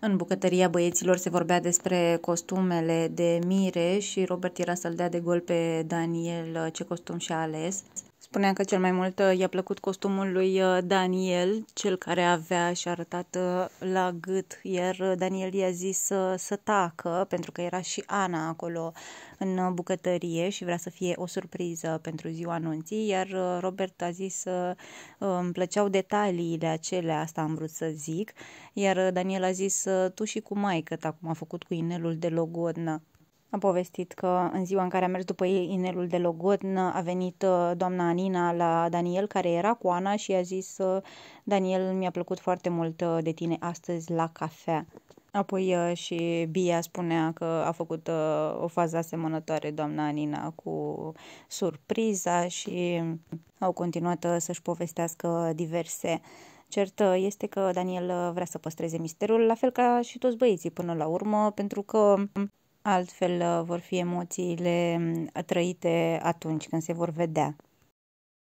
În bucătăria băieților se vorbea despre costumele de Mire și Robert era să-l dea de gol pe Daniel uh, ce costum și-a ales. Spunea că cel mai mult uh, i-a plăcut costumul lui uh, Daniel, cel care avea și arătat uh, la gât, iar Daniel i-a zis să, să tacă, pentru că era și Ana acolo în bucătărie și vrea să fie o surpriză pentru ziua anunții, iar Robert a zis să îmi plăceau detaliile acelea, asta am vrut să zic, iar Daniel a zis tu și cu maică, acum a făcut cu inelul de logodnă a povestit că în ziua în care a mers după ei inelul de logodn a venit uh, doamna Anina la Daniel care era cu Ana și a zis uh, Daniel mi-a plăcut foarte mult uh, de tine astăzi la cafea. Apoi și Bia spunea că a făcut o fază asemănătoare doamna Anina cu surpriza și au continuat să-și povestească diverse. Cert este că Daniel vrea să păstreze misterul, la fel ca și toți băieții până la urmă, pentru că altfel uh, vor fi emoțiile mm, trăite atunci când se vor vedea.